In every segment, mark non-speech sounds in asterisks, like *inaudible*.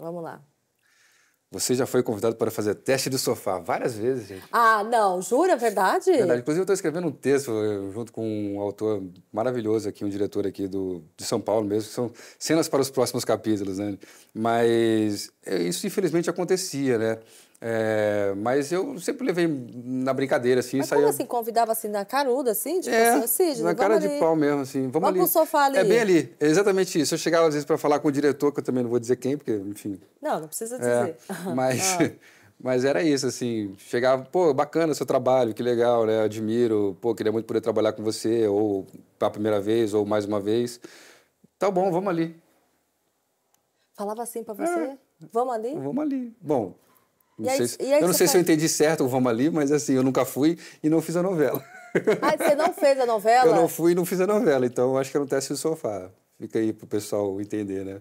Vamos lá. Você já foi convidado para fazer teste de sofá várias vezes, gente. Ah, não, jura? Verdade? Verdade. Inclusive, eu estou escrevendo um texto eh, junto com um autor maravilhoso aqui, um diretor aqui do, de São Paulo mesmo, que são cenas para os próximos capítulos, né? Mas eh, isso, infelizmente, acontecia, né? É, mas eu sempre levei na brincadeira, assim. Mas saía... como assim? Convidava assim na caruda, assim? Tipo é, assim, Sidney, assim, na cara ali. de pau mesmo, assim. Vamos, vamos ali. pro sofá ali. É bem ali, é exatamente isso. Eu chegava às vezes para falar com o diretor, que eu também não vou dizer quem, porque, enfim... Não, não precisa é, dizer. É, *laughs* mas, ah. *laughs* mas era isso, assim. Chegava, pô, bacana seu trabalho, que legal, né? Admiro, pô, queria muito poder trabalhar com você, ou pela primeira vez, ou mais uma vez. Tá bom, vamos ali. Falava assim para é. você? Vamos ali? Vamos ali. Bom... Não aí, se, eu não sei faz... se eu entendi certo o Vamos Ali, mas assim, eu nunca fui e não fiz a novela. Ah, você não fez a *laughs* novela? eu não fui e não fiz a novela, então acho que acontece no sofá. Fica aí pro pessoal entender, né?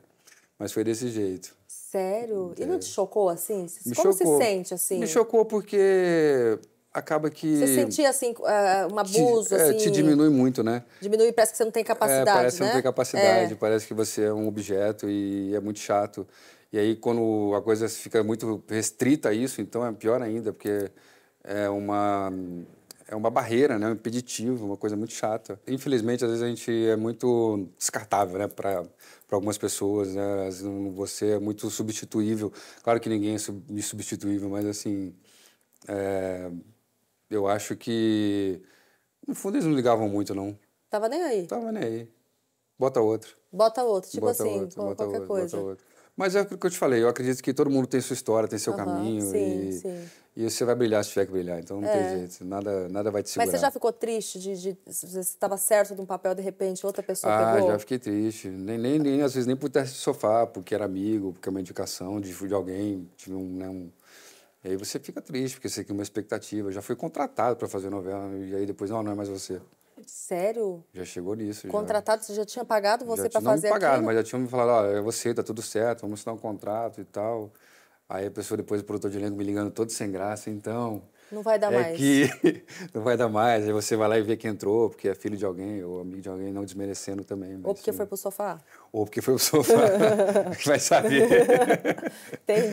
Mas foi desse jeito. Sério? É. E não te é. chocou assim? Me Como chocou. se sente assim? Me chocou porque acaba que. Você sentia assim, ah, um abuso? É, te, é, assim, te diminui muito, né? Diminui, parece que você não tem é, capacidade. É, parece que né? não tem capacidade, é. parece que você é um objeto e é muito chato. E aí, quando a coisa fica muito restrita a isso, então é pior ainda, porque é uma, é uma barreira, né? um impeditivo, uma coisa muito chata. Infelizmente, às vezes a gente é muito descartável né? para algumas pessoas. Né? Você é muito substituível. Claro que ninguém é substituível mas assim. É eu acho que. No fundo, eles não ligavam muito, não. Tava nem aí. Tava nem aí. Bota outro. Bota outro, tipo bota assim, outro, bota qualquer outro, coisa. Bota outro. Mas é o que eu te falei, eu acredito que todo mundo tem sua história, tem seu uhum, caminho. Sim, e, sim. e você vai brilhar se tiver que brilhar, então não é. tem jeito, nada, nada vai te segurar. Mas você já ficou triste de, de você estava certo de um papel, de repente outra pessoa ah, pegou? Ah, já fiquei triste. Nem, nem, nem, às vezes nem por ter sofá, porque era amigo, porque é uma indicação de, de alguém, tive um, né, um e aí você fica triste, porque você tem uma expectativa. Já foi contratado para fazer novela, e aí depois, não, não é mais você. Sério? Já chegou nisso. Contratado, já. você já tinha pagado você para fazer Não pagado, aquilo? mas já tinha me falado, olha, é você, tá tudo certo, vamos assinar um contrato e tal. Aí a pessoa, depois, o produtor de elenco me ligando todo sem graça, então... Não vai dar é mais. que *laughs* não vai dar mais. Aí você vai lá e vê que entrou, porque é filho de alguém ou amigo de alguém, não desmerecendo também. Mas, ou porque sim. foi pro sofá. Ou porque foi pro sofá. *laughs* *laughs* vai saber. Tem.